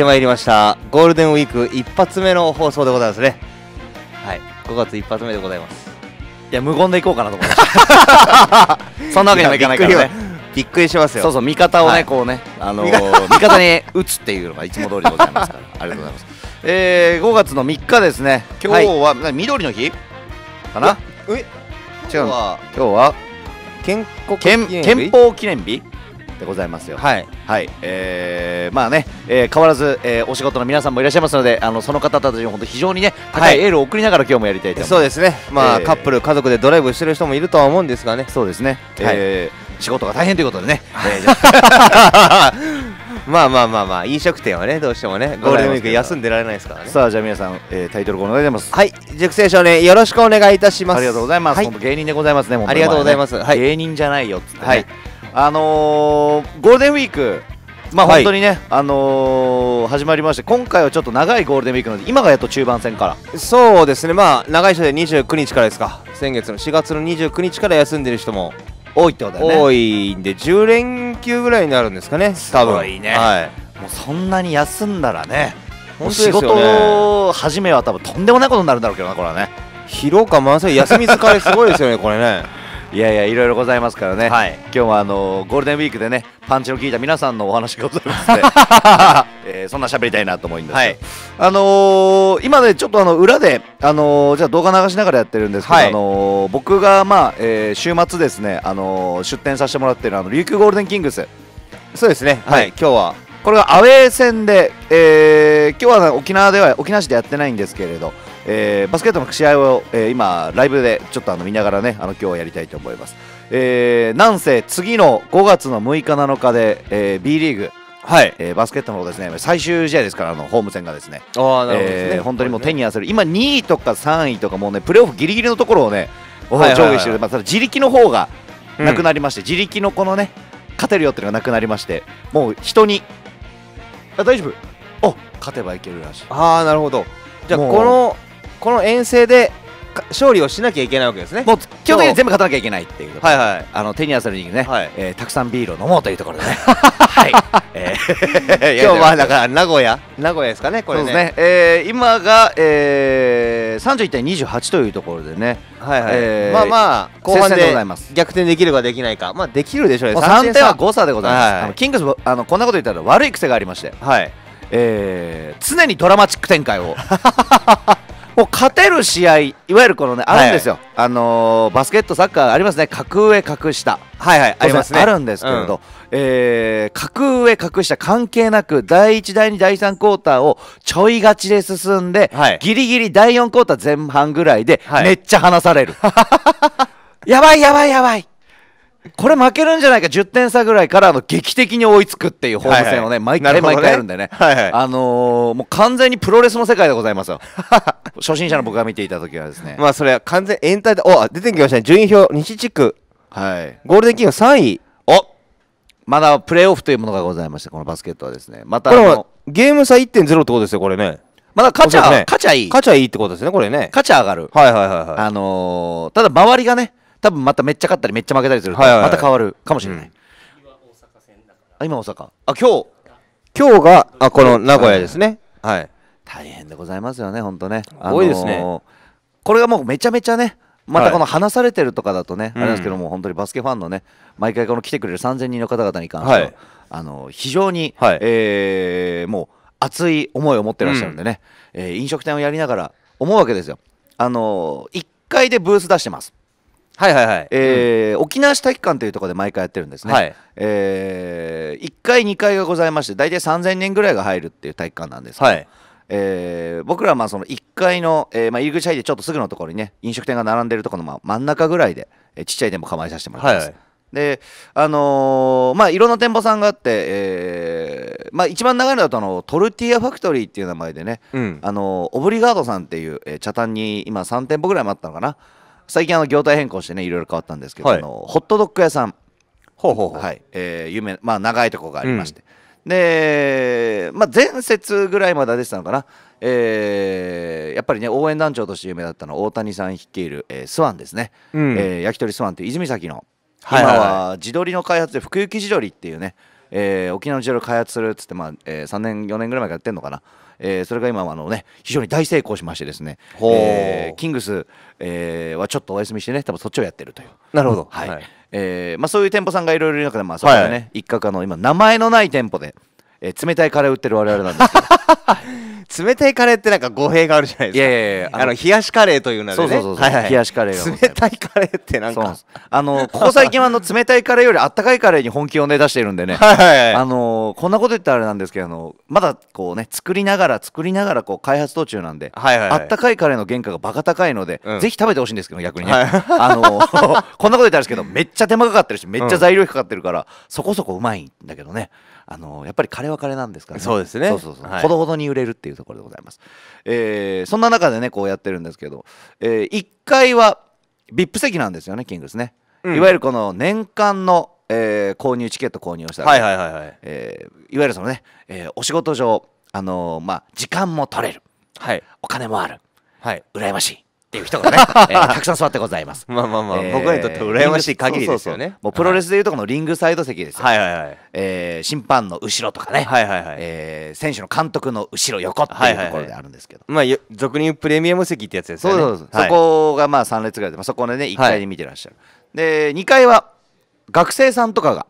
ってまいりましたゴールデンウィーク一発目の放送でございますねはい5月一発目でございますいや無言でいこうかなと思いまし そんなわけにもいかないからねびっくりしますよそうそう味方をね、こうねあの 味方に打つっていうのがいつも通りでございますから ありがとうございますえー、5月の3日ですね今日は、は緑の日かなえ違う今日は今日は憲憲憲法記念日でございますよはい、はいえー、まあね、えー、変わらず、えー、お仕事の皆さんもいらっしゃいますのであのその方たちに本当非常にね高いエールを送りながら今日もやりたいと思います、そうですねまあ、カップル家族でドライブしてる人もいるとは思うんですがねそうですね、はい、えー、仕事が大変ということでね、えー まあまあまあまあ飲食店はねどうしてもねゴールデンウィーク休んでられないですからねさあじゃあ皆さん、えー、タイトルコールお願いしますはい熟成少年よろしくお願いいたしますありがとうございます、はい、芸人でございますね、ね、ありがとうございます、はい、芸人じゃないよっって、ね、はいあのー、ゴールデンウィーク、まあ、本当にね、はい、あのー、始まりまして、今回はちょっと長いゴールデンウィークなので、今がやっと中盤戦から。そうですね、まあ、長い人で29日からですか、先月の4月の29日から休んでる人も多いってことだよね。多いんで、10連休ぐらいになるんですかね、多分すごいね、はい、もうそんなに休んだらね、もう仕事始めは多分とんでもないことになるんだろうけどな、これはね。疲労感満載、休み疲れすごいですよね、これね。いやいやいろいろございますからね、はい、今日はあのゴールデンウィークでねパンチの効いた皆さんのお話がございますね、えー、そんな喋りたいなと思うんですが、はい、あのー、今ねちょっとあの裏で、あのー、じゃ動画流しながらやってるんですけど、はい、あのー、僕が、まあえー、週末ですね、あの出店させてもらってるあの琉球ゴールデンキングスそうですね、はい、はい、今日はこれがアウェー戦で、えー、今日は沖縄では沖縄市でやってないんですけれど、えー、バスケットの試合を、えー、今、ライブでちょっとあの見ながらね、あの今日はやりたいと思います。えー、なんせ次の5月の6日、7日で、えー、B リーグ、はいえー、バスケットの方ですね最終試合ですからあのホーム戦がですねあなるほど、ねえー、本当にもう手に合わせる、ね、今2位とか3位とかもうねプレーオフギリギリのところをね、はい、上下してる、まあ、ただ自力の方がなくなりまして、うん、自力のこのね勝てるよっていうのがなくなりましてもう人にあ大丈夫お勝てばいけるらしいああなるほどじゃあこのこの遠征で勝利をしなきゃいけないわけですねもう基本的に全部勝たなきゃいけないっていうはいはいあの手に汗にね、はいえー、たくさんビールを飲もうというところでね はい、えー、今日はだから名古屋名古屋ですかねこれねそね、えー、今が、え一31.28というところでねはいはい、えー、まあまあ後半で逆転できるかできないかまあできるでしょうね3点は誤差でございます、はいはい、キングスあのこんなこと言ったら悪い癖がありましてはいえー、常にドラマチック展開をもう勝てる試合、いわゆるこのね、あるんですよ、はい、あのー、バスケット、サッカーありますね、格上、格下、はいはい、ありますね、あるんですけれど、うん、えー、格上、格下関係なく、第1、第2、第3クォーターをちょい勝ちで進んで、はい、ギリギリ第4クォーター前半ぐらいで、めっちゃ離される。やばいやばいやばいこれ負けるんじゃないか10点差ぐらいからあの劇的に追いつくっていうホーム戦をね、毎回毎回あるんでね、あのもう完全にプロレスの世界でございますよ初心者の僕が見ていた時はですねまあそれは完全延滞でお出てきましたね順位表西地区はいゴールデンキング3位おまだプレーオフというものがございましてこのバスケットはですねまたゲーム差1.0ってことですよこれねまだ勝ちゃ、ね、勝ちゃいい勝ちゃいいってことですねこれね勝ちゃ上がるはいはいはい、はい、あのただ周りがね多分まためっちゃ勝ったりめっちゃ負けたりすると、また変わるかもしれない、うん、今大阪あ今日今日があこの名古屋ですねはい、はい、大変でございますよね本当ね多いですね、あのー、これがもうめちゃめちゃねまたこの話されてるとかだとね、はい、あれですけども、本当にバスケファンのね毎回この来てくれる3000人の方々に関しては、はい、あの非常に、はい、えー、もう熱い思いを持ってらっしゃるんでね、うん、えー、飲食店をやりながら思うわけですよ。あのー、1階でブース出してますはいはいはいえーうん、沖縄市体育館というところで毎回やってるんですね、はいえー、1階2階がございまして大体3000人ぐらいが入るっていう体育館なんですけど、はいえー、僕らはまあその1階の、えーまあ、入り口入ってちょっとすぐのところにね飲食店が並んでるところのまあ真ん中ぐらいで、えー、ちっちゃい店舗構えさせてもらってます、はいはいであのー、まあいろんな店舗さんがあって、えー、まあ一番長いのだとあのトルティーヤファクトリーっていう名前でね、うん、あのオブリガードさんっていう、えー、茶炭に今3店舗ぐらいもあったのかな、最近あの業態変更してねいろいろ変わったんですけど、はい、あのホットドッグ屋さんほうほうほう、はいえー、有名まあ長いとこがありまして、うん、で、まあ、前節ぐらいまで出てたのかな、えー、やっぱりね応援団長として有名だったのは大谷さん率いる、えー、スワンですね、うん、えー、焼き鳥スワンっていう泉崎の今は地鶏の開発で福行地鶏っていうね、えー、沖縄の地鶏を開発するっつって、まあえー、3年4年ぐらい前からやってんのかなえー、それが今あのね非常に大成功しましてですね、えー、キングス、えー、はちょっとお休みしてね多分そっちをやってるというなるほど、はい、はい、えー、まあ、そういう店舗さんがいろいろいる中で、まあそこでね、はい、一角あの今名前のない店舗で、えー、冷たいカレー売ってる我々なんですけど 冷たいカレーってなんか語弊があるじゃないですかいやいやあの冷やしカレーというのでねそうそうそう、冷やしカレー冷たいカレーってなんかあのここ最近はあの冷たいカレーよりあったかいカレーに本気をね出しているんでね、あのこんなこと言ったらあれなんですけどあのまだこうね作りながら作りながらこう開発途中なんで、あったかいカレーの原価がバカ高いので、ぜひ食べてほしいんですけど逆にね、あのこんなこと言ったらですけどめっちゃ手間かかってるしめっちゃ材料費かかってるから、そこそこうまいんだけどねあのやっぱり彼は彼なんですからねそうですねそうそうそう、はい、ほどほどに売れるっていうところでございます、えー、そんな中でねこうやってるんですけど、えー、1階は VIP 席なんですよねキングスね、うん、いわゆるこの年間の、えー、購入チケット購入をしたはいはいはいはいえー、いわゆるそのね、えー、お仕事上あのー、まあ時間も取れる、はい、お金もある、はい、羨ましいっていう人がね、たくさん座ってございます。まあまあまあ、僕にとって羨ましい限りですよね。もうプロレスでいうとこのリングサイド席ですよ。はいはいはい。え審判の後ろとかね、はいはいはい。えー、選手の監督の後ろ横っていうところであるんですけど。まあ俗に言うプレミアム席ってやつですよね。そうそうそう。そこがまあ三列ぐらいで、まあそこでね一階に見てらっしゃる。で二階は学生さんとかが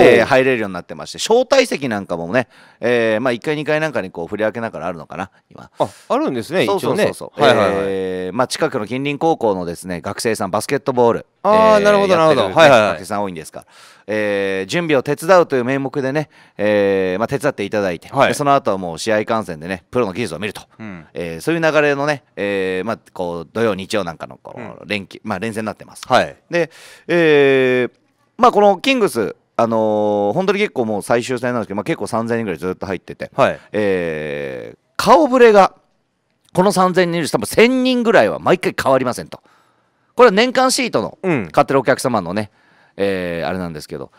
えー、入れるようになってまして招待席なんかもね、えー、まあ、1階2階なんかにこう振り分けながらあるのかな今ああるんですね一応ね近くの近隣高校のですね学生さんバスケットボールああ、えー、なるほどなるほど、はいはい、学生さん多いんですから、えー、準備を手伝うという名目でね、えーまあ、手伝っていただいて、はい、その後はもう試合観戦でねプロの技術を見ると、うん、えー、そういう流れのね、えーまあ、こう土曜日曜なんかのこう連,、うんまあ、連戦になってます、はい、で、えーまあ、このキングスあのー、本当に結構もう最終戦なんですけど、まあ、結構3000人ぐらいずっと入ってて、はい、えー、顔ぶれがこの3000人いる多分1000人ぐらいは毎回変わりませんとこれは年間シートの買ってるお客様のね、うん、えー、あれなんですけど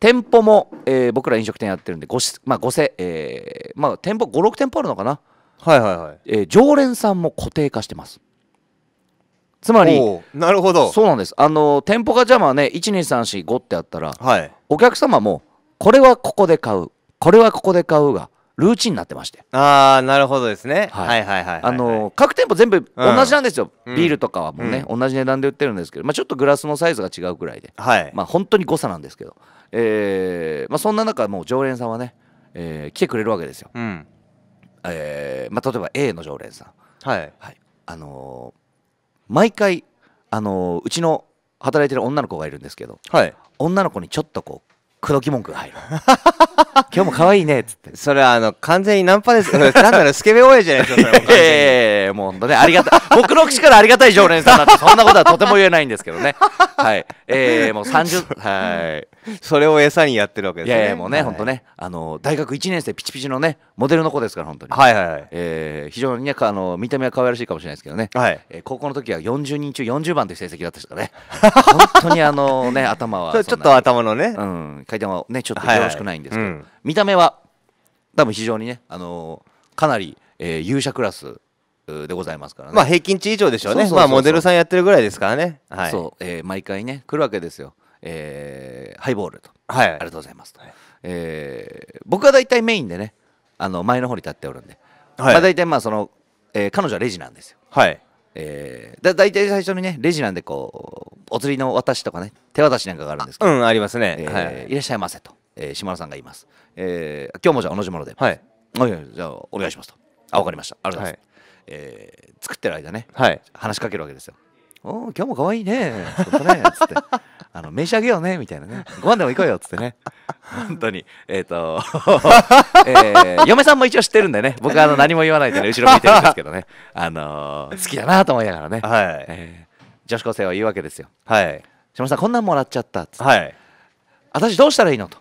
店舗も、えー、僕ら飲食店やってるんでごし、まあ、ごせ、えーまあ、店舗56店舗あるのかな、はいはいはいえー、常連さんも固定化してますつまりなるほどそうなんですあの店舗が邪魔ね12345ってあったら、はい、お客様もこれはここで買うこれはここで買うがルーチンになってましてああなるほどですね、はい、はいはいはい、はい、あの各店舗全部同じなんですよ、うん、ビールとかはもうね、うん、同じ値段で売ってるんですけど、まあ、ちょっとグラスのサイズが違うくらいで、はい、まあ本当に誤差なんですけど、えーまあ、そんな中もう常連さんはね、えー、来てくれるわけですよ、うんえーまあ、例えば A の常連さんはい、はい、あのー毎回あのうちの働いてる女の子がいるんですけど、はい、女の子にちょっとこう口説き文句が入る 今日も可愛いねっつってそれはあの完全にナンパですん ならスケベ親じゃないですかええ もう本当ねありがた僕の口からありがたい常連さんだってそんなことはとても言えないんですけどねはいえー、もう30はいそれを餌にやってるわけですねいやいやもうね、本当ねあの大学1年生ピチピチのねモデルの子ですから本当にはいはいはい、え非常にねあの見た目は可愛らしいかもしれないですけどね、はいええ、高校の時は40人中40番という成績だったですからね 本当にあのね頭は ちょっと頭のね、うん、回転はねちょっとよろしくないんですけど、見た目は多分非常にねあのかなり、え勇者クラスでございますからね。まあ平均値以上でしょうね。まあモデルさんやってるぐらいですからね。はい、そう、え毎回ね来るわけですよ。えー、ハイボールと、はい、ありがとうございますと、はい、えー、僕は大体メインでねあの前の方に立っておるんで、はいまあ、大体まあその、えー、彼女はレジなんですよ、はいえー、だ大体最初にねレジなんでこうお釣りの渡しとかね手渡しなんかがあるんですけどうんありますね、えー、はい、いらっしゃいませと、えー、島田さんがいます、えー、今日もじゃあ同じもので、はい、はい、じゃあお願いしますとあ分かりましたありがとうございます、はいえー、作ってる間ね、はい、話しかけるわけですよお今日も可愛いねちょっとね」つって「あの名あげようね」みたいなね「ご飯でも行こうよ」っつってね本当にえっ、ー、と、えー、嫁さんも一応知ってるんでね僕はあの何も言わないでね後ろ見てるんですけどね、あのー、好きだなと思いながらね、はいえー、女子高生は言うわけですよ「はい、島さんこんなんもらっちゃった」つって、はい「私どうしたらいいの?」と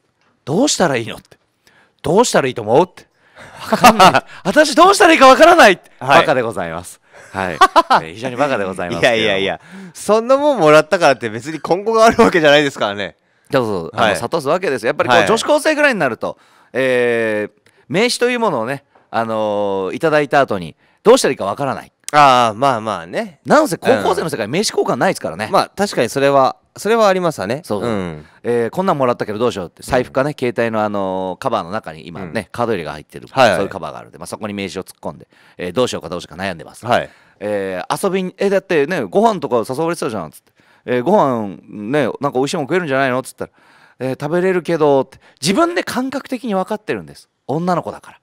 「どうしたらいいの?」って「どうしたらいいと思う?」って「わかんない。私どうしたらいいかわからない」って、はい、バカでございます。はい、非常にバカでございますいけやいやいやそんなもんもらったからって別に今後があるわけじゃないですからねそうそう、はいあの諭すわけですよやっぱりこう、はい女子高生ぐらいになると、えー名刺というものをね、あのーいただいた後にどうしたらいいかわからないああまあまあねなんせ高校生の世界、名刺交換ないですからね、まあ確かにそれはそれはありますわねそう、うん、えー、こんなんもらったけどどうしようって財布かね、うん、携帯の、あのー、カバーの中に今ね、うん、カード入れが入ってる、はいはい、そういうカバーがあるんで、まあ、そこに名刺を突っ込んで、えー、どうしようかどうしようか悩んでます、はいえー、遊びにえだってねご飯とか誘われてたじゃんっつって、えー、ご飯ねなんか美味しいもん食えるんじゃないのっつったら、えー、食べれるけどって自分で感覚的に分かってるんです女の子だから。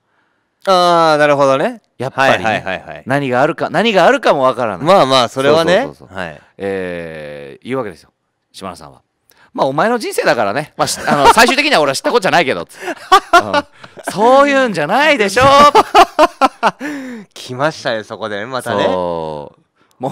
ああなるほどねやっぱり、ねはいはいはいはい、何があるか何があるかもわからないまあまあそれはねそうそうそうそう、はいえー、いうわけですよ島田さんは。まあお前の人生だからね、まあ、あの最終的には俺は知ったことじゃないけど、うん、そういうんじゃないでしょ 来ましたねそこでまたねもう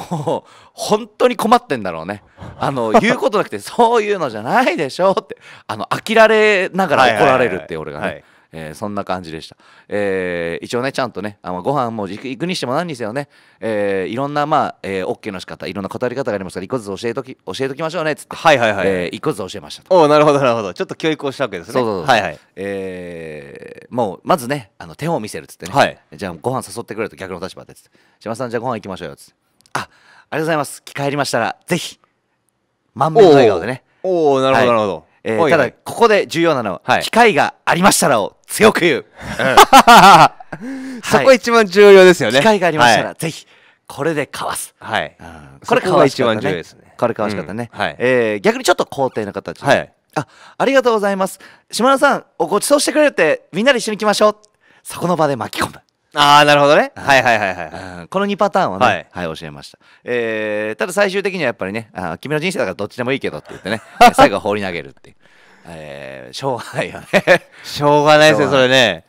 本当に困ってんだろうねあの言うことなくてそういうのじゃないでしょってあの飽きられながら怒られるって俺がね、はいはいはいはいえー、そんな感じでした、えー、一応ねちゃんとねあのご飯も行くにしても何にせよね、えー、いろんなまあ、えー、OK の仕方いろんな語り方がありますから一個ずつ教えとき教えときましょうねっつってはいはいはい、えー、一個ずつ教えましたおおなるほどなるほどちょっと教育をしたわけですねそうそうそうはいはい、えー、もうまずねあの手を見せるっつってね、はい、じゃあご飯誘ってくれと逆の立場でっつって島さんじゃあご飯行きましょうよっつってあありがとうございます帰りましたらぜひ満面の笑顔でねおおなるほどなるほど、はいえー、ただここで重要なのは、はい、機会がありましたらを強く言う、そこ一番重要ですよね、機会がありましたら、ぜひこれでかわす、はい、これかわしかったね、これかわしかったね、うえ逆にちょっと肯定の形で、はい、あありがとうございます島田さんごちそうしてくれるってみんなで一緒に行きましょうそこの場で巻き込むああなるほどね、はい、はいはいはいはいこの2パターンをね、はい、教えました、えー、ただ最終的にはやっぱりねあ君の人生だからどっちでもいいけどって言ってね最後放り投げるっていうえー、しょうがないよねしょうがないですよそれね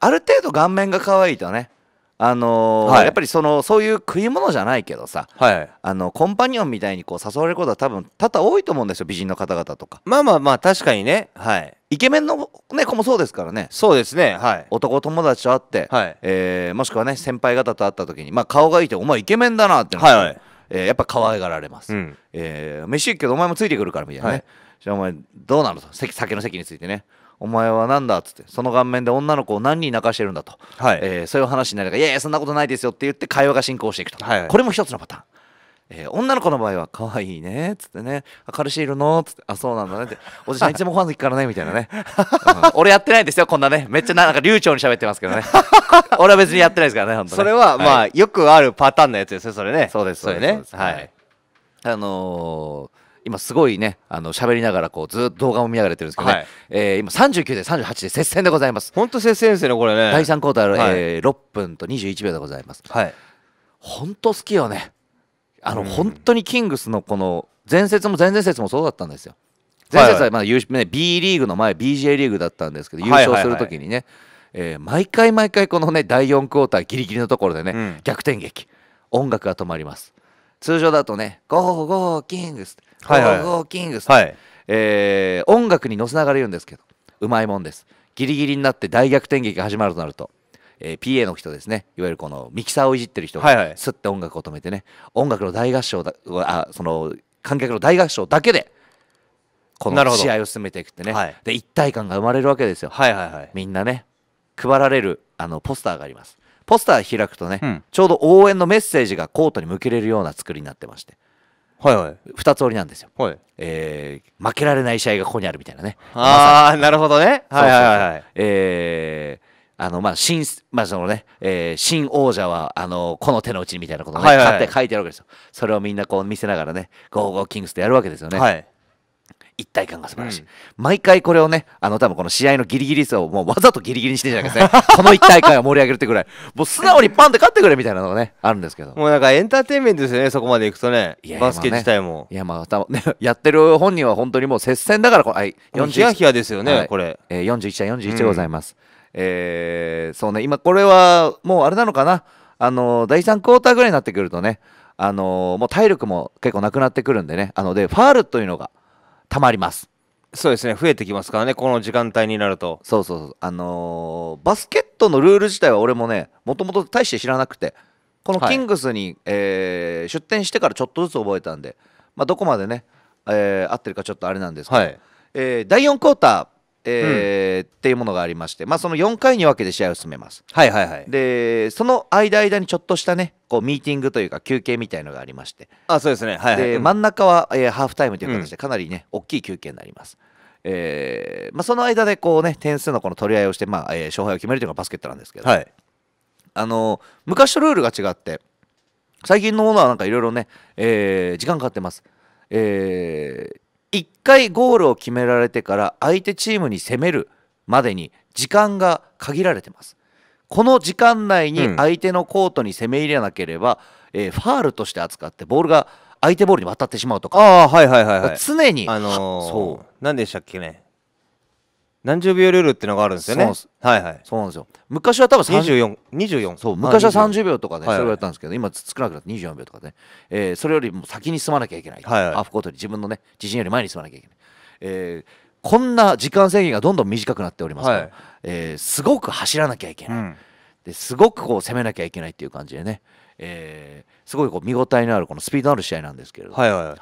ある程度顔面が可愛いとねあのーはい、やっぱりそのそういう食い物じゃないけどさ、はい、あのコンパニオンみたいにこう誘われることは多分多々多いと思うんですよ美人の方々とかまあまあまあ確かにねはいイケメンの、ね、子もそうですからねそうですねはい男友達と会って、はい、えー、もしくはね先輩方と会った時に、まあ、顔がいいってお前イケメンだなってはいはいえー、やっぱ可愛がられます、うん、えー、飯行くけどお前もついてくるからみたいなね、はいじゃあお前どうなのと酒の席についてねお前はなんだっつってその顔面で女の子を何人泣かしてるんだと、はいえー、そういう話になるからいやいやそんなことないですよって言って会話が進行していくと、はい、これも一つのパターン。えー、女の子の場合は可愛いねっつってね「彼氏いるの?」っつって「あそうなんだね」って「おじさんいつもご飯の席からね」みたいなね、うん、俺やってないですよこんなねめっちゃなんか流暢に喋ってますけどね 俺は別にやってないですからね本当それは、はい、まあよくあるパターンのやつですねそれねそうですそれねはい、はい、あのー今すごいねあの喋りながらこうずっと動画を見ながらやってるんですけどね、はい、えー、今39で38で接戦でございます本当接戦ですよねこれね第3クォーター、はい、えー、6分と21秒でございますはい本当好きよねあの、うん、本当にキングスのこの前節も前々節もそうだったんですよ前節はまだ優勝、ね、B リーグの前 BJ リーグだったんですけど優勝するときにね、えー、毎回毎回このね第4クォーターギリギリのところでね、うん、逆転劇音楽が止まります通常だとね「ゴーゴーキングス」はいはいゴーゴーキングス、はいえー、音楽に乗せながら言うんですけどうまいもんですギリギリになって大逆転劇が始まるとなると、えー、PA の人ですねいわゆるこのミキサーをいじってる人がすって音楽を止めてね、音楽の大合唱だあその観客の大合唱だけでこの試合を進めていくってね、はい、で一体感が生まれるわけですよ、はいはいはい、みんなね配られるあのポスターがありますポスター開くとね、うん、ちょうど応援のメッセージがコートに向けれるような作りになってましてはいはい、二つ折りなんですよ、はいえー、負けられない試合がここにあるみたいなねああなるほどねはいはいはいえーあのまあ新まあそのね、えー、新王者はあのこの手のうちみたいなことをね、ねはいはい、って書いてあるわけですよそれをみんなこう見せながらねゴーゴーキングスでやるわけですよね、はい、一体感が素晴らしい、うん、毎回これをねあの多分この試合のギリギリさをもうわざとギリギリにしてんじゃなくてねこの一体感を盛り上げるってぐらいもう素直にパンって勝ってくれみたいなのがねあるんですけどもうなんかエンターテインメントですよねそこまでいくとねバスケ自体もいやまあ、ね、ま やってる本人は本当にもう接戦だからこれ、はい、ヒヤヒヤですよね、はい、これ、えー、41対41でございます、うんえー、そうね、今これはもうあれなのかな、あの第3クォーターぐらいになってくるとね、あのもう体力も結構なくなってくるんでね、あのでファールというのが、たまりますそうですね増えてきますからねこの時間帯になるとそうそうそうあのー、バスケットのルール自体は俺もねもともと大して知らなくてこのキングスに、はい、えー、出店してからちょっとずつ覚えたんで、まあ、どこまでね、えー、合ってるかちょっとあれなんですけど、はい、えー、第4クォーターえー、うん、っていうものがありまして、まあ、その4回に分けて試合を進めます。はいはいはい、でその間間にちょっとしたねこうミーティングというか休憩みたいのがありましてあそうですね、はい、で、真ん中は、えー、ハーフタイムという形でかなりね、うん、大きい休憩になります。えーまあ、その間でこう、ね、点数のこの取り合いをして、まあえー、勝敗を決めるというのがバスケットなんですけど、はい、あの昔とルールが違って最近のものはなんかいろいろね、えー、時間かかってます。えー、1回ゴールを決められてから相手チームに攻めるまでに時間が限られてます。この時間内に相手のコートに攻め入れなければ、うん、えー、ファールとして扱ってボールが相手ボールに渡ってしまうとかあ、はいはいはいはい、常に、あのー、そう何でしたっけね何十秒ルールってのがあるんですよねはいはいそうなんですよ昔は多分2424 24そう昔は30秒とかね、それをやったんですけど、今少なくなって24秒とかね、えー、それよりも先に進まなきゃいけない、はいはい、アフコートに自分のね自信より前に進まなきゃいけない、えー、こんな時間制限がどんどん短くなっておりますから、はい、えー、すごく走らなきゃいけない、うん、ですごくこう攻めなきゃいけないっていう感じでね、えー、すごいこう見応えのあるこのスピードのある試合なんですけれどはいはいはい、はい、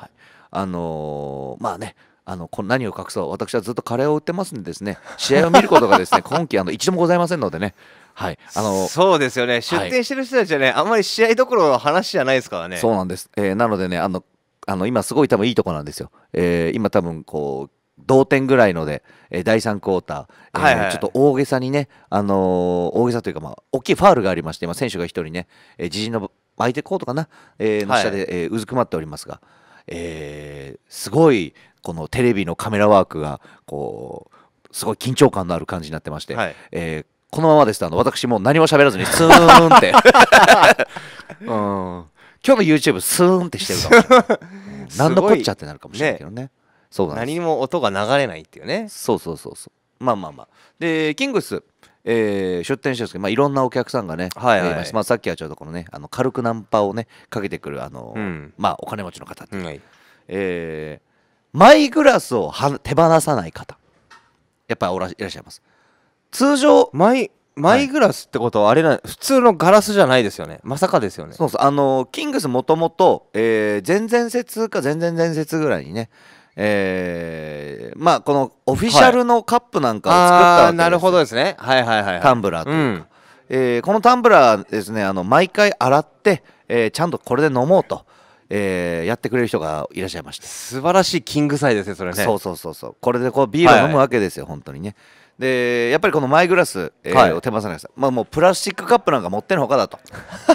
あのー、まあねあのこ何を隠そう私はずっとカレーを売ってますんでですね試合を見ることがですね 今季あの一度もございませんのでねはいあのそうですよね出店してる人たちはね、はい、あんまり試合どころの話じゃないですからねそうなんです、えー、なのでねあのあの今すごい多分いいとこなんですよ、えー、今多分こう同点ぐらいので、えー、第3クォーター、えー、はいはい、ちょっと大げさにね、あのー、大げさというか、まあ、大きいファールがありまして、今、選手が一人ね、えー、自陣の相手コートかな、えー、の下で、はい、えうずくまっておりますが、えすごいこのテレビのカメラワークがこうすごい緊張感のある感じになってまして、はい、えー、このままですとあの私も何も喋らずにスーンって うん、今日の YouTube スーンってしてるかもしれない 何のこっちゃってなるかもしれないけどね、ね、そうなん何も音が流れないっていうねそうそうそうそうまあまあまあでキングスえー、出店してるんですけど、まあ、いろんなお客さんがね、はいはい、えー、まあ、さっきはちょうどこのねあの軽くナンパをねかけてくるあの、うん、まあ、お金持ちの方って、はい、えーマイグラスを手放さない方やっぱりおらいらっしゃいます通常マイマイグラスってことはあれな、はい、普通のガラスじゃないですよねまさかですよねそうそうあのキングスもともと前々節か前々前節ぐらいにねえー、まあこのオフィシャルのカップなんかを作ったわけです、はい、なるほどですねはいはいはい、はい、タンブラーというか、うん、えー、このタンブラーですねあの毎回洗って、えー、ちゃんとこれで飲もうとえー、やってくれる人がいらっしゃいました素晴らしいキングサイですねそれねそうそうそうそうこれでこうビールを飲むわけですよ、はい、本当にねでやっぱりこのマイグラス、えー、はい、を手放さないですまあもうプラスチックカップなんか持ってるほかだと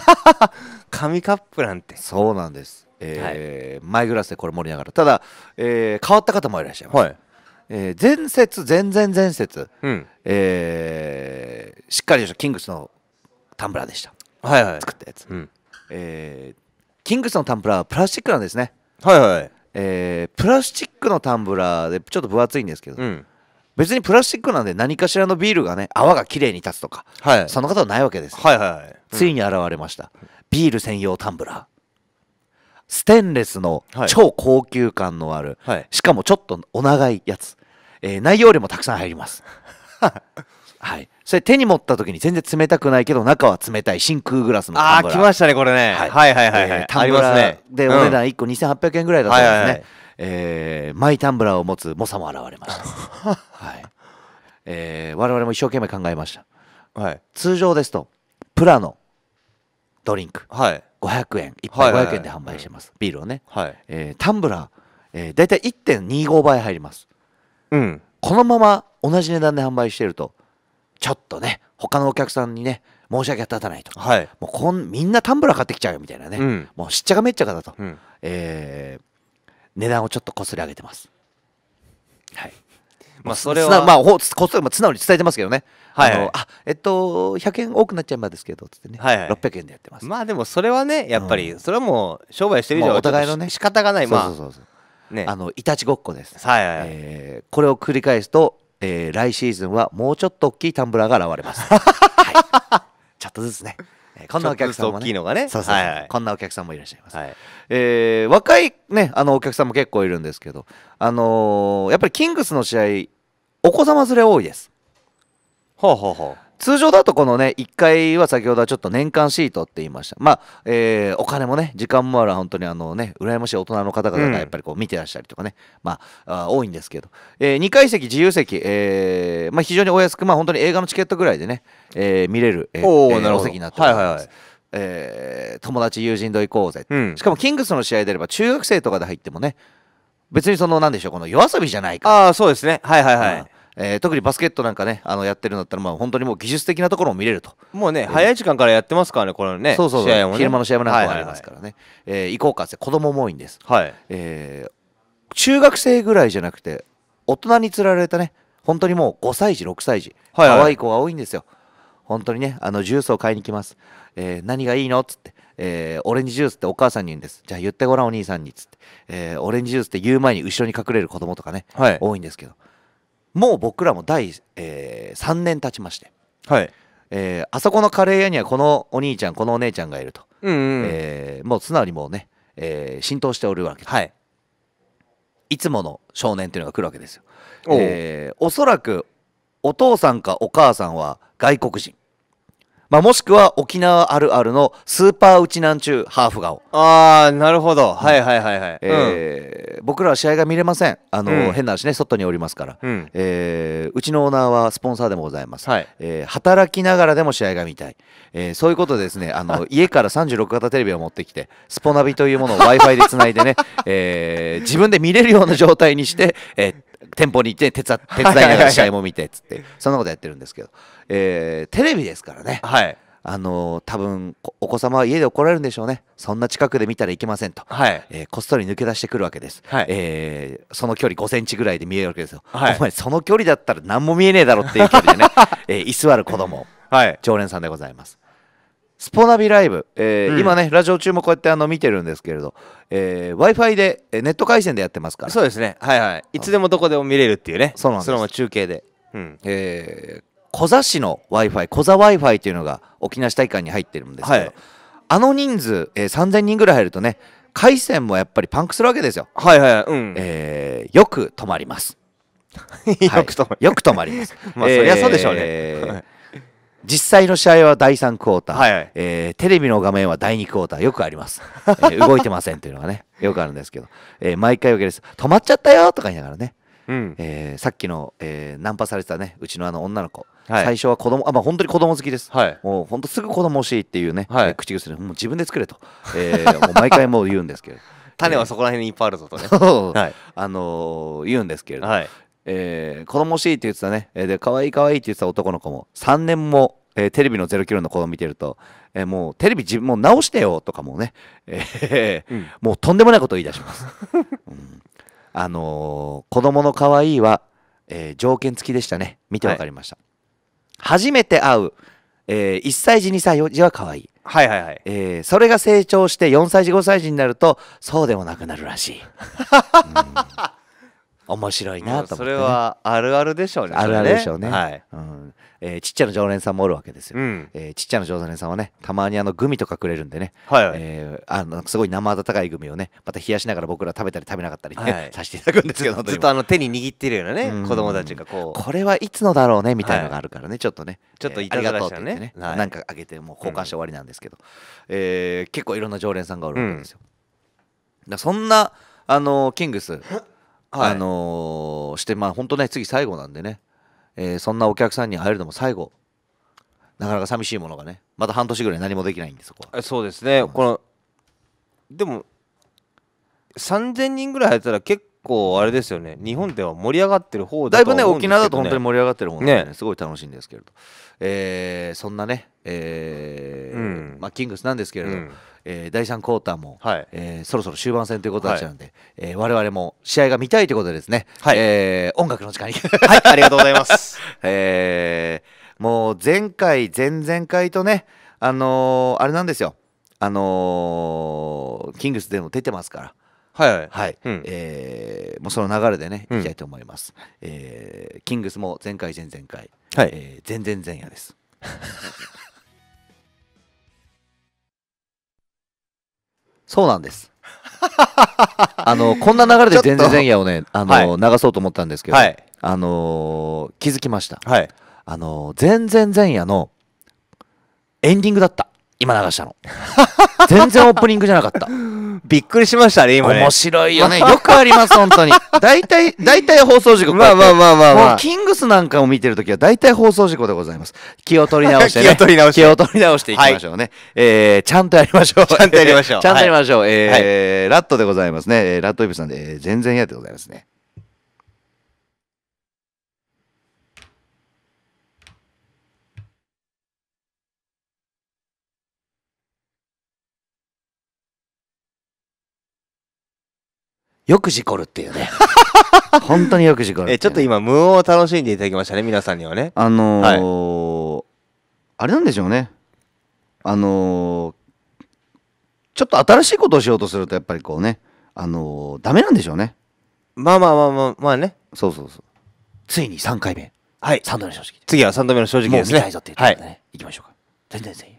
紙カップなんてそうなんです、えー、はい、マイグラスでこれ盛り上がるただ、えー、変わった方もいらっしゃいます、はいえー、前節前々前節、うん、えー、しっかりとしたキングスのタンブラーでした、はいはい、作ったやつ、うん、えーキングスのタンブラーはプラスチックなんですねはいはいえー、プラスチックのタンブラーでちょっと分厚いんですけど、うん、別にプラスチックなんで何かしらのビールがね泡がきれいに立つとか、はい、そんなことはないわけです、はいはいはい、ついに現れましたビール専用タンブラーステンレスの超高級感のある、はい、しかもちょっとお長いやつ、えー、内容量もたくさん入ります はい、それ手に持った時に全然冷たくないけど中は冷たい真空グラスのああ来ましたねこれね、はい、はいはいはいはい、えー、ありますねでお値段1個2800円ぐらいだったんですね、はいはいはい、えー、マイタンブラーを持つ猛者も現れました、はいえー、我々も一生懸命考えました、はい、通常ですとプラのドリンク、はい、500円1杯500円で販売してます、ビールをね、はいえー、タンブラー、えー、大体1.25倍入ります、うん、このまま同じ値段で販売してるとちょっとね他のお客さんにね申し訳立たないと、はい、もうこんみんなタンブラー買ってきちゃうよみたいなね、うん、もうしっちゃかめっちゃかだと、うん、えー、値段をちょっとこすり上げてます。はいまあ、それはまあほこっそり素直に伝えてますけどね、はい、はい、あえっと100円多くなっちゃうばですけどつってね、はいはい、600円でやってますまあでもそれはねやっぱり、それはもう商売してる以上お互いのね仕方がないまあね、あのいたちごっこです、はいはいはい、えー、これを繰り返すとえー、来シーズンはもうちょっと大きいタンブラーが現れます、はい、ちょっとずつね、えー、こんなお客さんも、ね、大きいのがねそうそう、はいはい、こんなお客さんもいらっしゃいます、はい、えー、若いねあのお客さんも結構いるんですけどあのー、やっぱりキングスの試合お子様連れ多いですはあはあはあ通常だとこのね、1回は先ほどはちょっと年間シートって言いました。まあ、えー、お金もね、時間もある、本当にあのね、羨ましい大人の方々がやっぱりこう見てらっしゃるとかね、うん、まあ多いんですけど、えー、2階席、自由席、えー、まあ非常にお安く、まあ本当に映画のチケットぐらいでね、えー、見れる、えー、おーお席になってます。はいはいはいえー、友達友人と行こうぜ、うん、しかもキングスの試合であれば中学生とかで入ってもね別にそのなんでしょうこの夜遊びじゃないからああそうですねはいはいはい、うんえー、特にバスケットなんかねあのやってるんだったらまあ本当にもう技術的なところも見れるともうね、えー、早い時間からやってますからねこれねそうそう、ね、昼間の試合もなんかありますからね、はいはいはい、えー、行こうかって子供も多いんです、はいえー、中学生ぐらいじゃなくて大人につられたね本当にもう5歳児6歳児、はい、はい、可愛い子が多いんですよ本当にねあのジュースを買いに来ます、えー、何がいいのっつってえー、オレンジジュースってお母さんに言うんですじゃあ言ってごらんお兄さんにっつって、えー、オレンジジュースって言う前に後ろに隠れる子供とかね、はい、多いんですけどもう僕らも第、えー、3年経ちまして、はいえー、あそこのカレー屋にはこのお兄ちゃんこのお姉ちゃんがいると、うんうん、えー、もう素直にもうね、えー、浸透しておるわけはい、いつもの少年というのが来るわけですよお,、えー、おそらくお父さんかお母さんは外国人まあ、もしくは沖縄あるあるのスーパーうちなんちゅうハーフ顔ああなるほど、うん、はいはいはいはい、えー、うん、僕らは試合が見れませんあの、うん、変な話ね外におりますから、うん、えー、うちのオーナーはスポンサーでもございます、はい、えー、働きながらでも試合が見たい、えー、そういうことですねあの家から36型テレビを持ってきてスポナビというものを w i f i でつないでね、えー、自分で見れるような状態にして、えー、店舗に行って手伝いながら試合も見てっつってそんなことやってるんですけどえー、テレビですからね、はい、あのー、多分お子様は家で怒られるんでしょうねそんな近くで見たらいけませんと、はい、えー、こっそり抜け出してくるわけです、はい、えー、その距離5センチぐらいで見えるわけですよ、はい、お前その距離だったら何も見えねえだろっていう距離でね、えー、居座る子供、はい、常連さんでございますスポナビライブ、えー、うん、今ねラジオ中もこうやってあの見てるんですけれど、えー、w i f i でネット回線でやってますからそうですねはいはいいつでもどこでも見れるっていうねそのまま中継で、うんえー、小座市の w i f i 小座 w i f i というのが沖縄市体育館に入ってるんですけど、はい、あの人数、えー、3000人ぐらい入るとね回線もやっぱりパンクするわけですよ。はいはい、うん、えー、よく止まります。よく止まり、はい、よく止まります。まあ、えー、そりゃそうでしょうね。えー、実際の試合は第3クォーター、はいはい、えー、テレビの画面は第2クォーターよくあります、えー、動いてませんというのがねよくあるんですけど、えー、毎回わけです止まっちゃったよとか言いながらね、うん、えー、さっきの、えー、ナンパされてたねうちのあの女の子はい、最初は子供あまあ本当に子供好きです、はい、もう本当すぐ子供欲しいっていうね、はい、口癖でもう自分で作れと、えー、もう毎回もう言うんですけど 種はそこら辺にいっぱいあるぞとね、はい、あのー、言うんですけれど、はい、えー、子供欲しいって言ってたねえで可愛い可愛いって言ってた男の子も3年もえー、テレビのゼロキロの子を見てると、えー、もうテレビ自分も直してよとかもね、えー、うん、もうとんでもないことを言い出します、うん、あのー、子供の可愛いは、え条件付きでしたね見てわかりました、はい初めて会う、えー、1歳児2歳児は可愛いはいはいはい、えー、それが成長して4歳児5歳児になるとそうでもなくなるらしい、うん、面白いなと思って、ね、それはあるあるでしょうねあるあるでしょうね、ねはい、うん、えー、ちっちゃな常連さんもおるわけですよ、うん、えー、ちっちゃな常連さんはねたまにあのグミとかくれるんでね、はいはい、えー、あのすごい生温かいグミをねまた冷やしながら僕ら食べたり食べなかったり、ね、はい、させていただくんですけどずっとあの手に握ってるようなね、うん、子供たちがこうこれはいつのだろうねみたいなのがあるからね、はい、ちょっとねちょっといただらしね,、ねはい、なんかあげてもう交換して終わりなんですけど、うん、え結構いろんな常連さんがおるわけですよ、うん、そんなあのキングス、はい、あのしてまあ本当ね次最後なんでねえー、そんなお客さんに会えるのも最後なかなか寂しいものがねまた半年ぐらい何もできないんでそこはそうですね、うん、このでも3000人ぐらい入ったら結構あれですよね日本では盛り上がってる方だ、ね、だいぶね沖縄だと本当に盛り上がってるもんね、ね、すごい楽しいんですけれど、えー、そんなね、えー、うん、まあ、キングスなんですけれど、うんえー、第3クォーターも、はい、えー、そろそろ終盤戦ということだっなんで、はいえー、我々も試合が見たいということでですね、はい、えー、音楽の時間にはい、ありがとうございますえー、もう前回、前々回とね、あのー、あれなんですよ。あのー、キングスでも出てますから。はいはい、はいうん、えー、もうその流れでね、いきたいと思います、えー、キングスも前回前々回、はい、えー、前々前夜です そうなんです あのこんな流れで前々前夜をねあの、はい、流そうと思ったんですけど、はい、あのー、気づきました、はいあのー、然前夜のエンディングだった今流したの 全然オープニングじゃなかったびっくりしましたね今ね面白いよねよくあります本当に大体大体放送事故まあまあまあまあ、まあ、キングスなんかを見てるときは大体放送事故でございます気を取り直して、ね、気を取り直して気を取り直していきましょうね、はい、えー、ちゃんとやりましょうちゃんとやりましょう ちゃんとやりましょう、はい、えー、はい、ラットでございますねラットイブさんで全然嫌でございますねよく事故るっていうね 本当によく事故るえちょっと今無音を楽しんでいただきましたね皆さんにはねあのーはい、あれなんでしょうねあのー、ちょっと新しいことをしようとするとやっぱりこうねあのー、ダメなんでしょうねまあまあまあまあまあねそうそうそうついに3回目はい3度目の正直次は3度目の正直ですねもう見いぞっていうね、はい、いきましょうか全然全然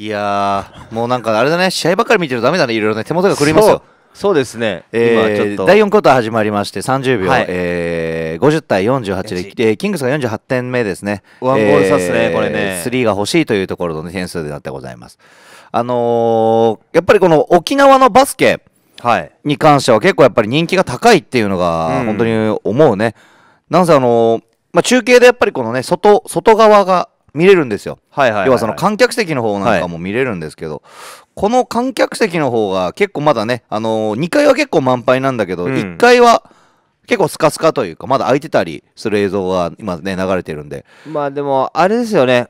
いやもうなんかあれだね、試合ばっかり見てるとダメだね、いろいろね、手元が狂いますよ。そうですね、えー、第4クォーター始まりまして30秒、はい、えー、50対48で、えー、キングスが48点目ですねワンゴール差すね、えー、これね3が欲しいというところの、ね、点数でなってございますあのー、やっぱりこの沖縄のバスケに関しては結構やっぱり人気が高いっていうのが本当に思うね、うん、なんせあのー、まあ、中継でやっぱりこのね外外側が見れるんですよ、はいはい、はい、要はその観客席の方なんかも見れるんですけど、はい、この観客席の方が結構まだね、あのー、2階は結構満杯なんだけど、うん、1階は結構スカスカというかまだ空いてたりする映像が今ね流れてるんでまあでもあれですよね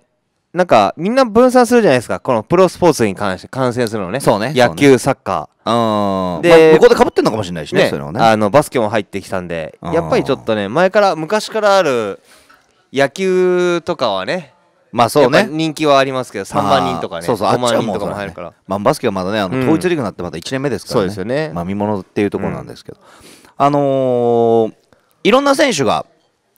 なんかみんな分散するじゃないですかこのプロスポーツに関して観戦するのねそうね野球、ね、サッカーで、まあ、向こうでかぶってんのかもしれないしね、ねね、あのバスケも入ってきたんでやっぱりちょっとね前から昔からある野球とかはねまあそうね人気はありますけど3万人とかねそうそう5万人とかも入るから、ね、まあ、バスケはまだねあの統一リーグになってまだ1年目ですからね、うん、そうですよね、まあ、見ものっていうところなんですけど、うん、あのー、いろんな選手が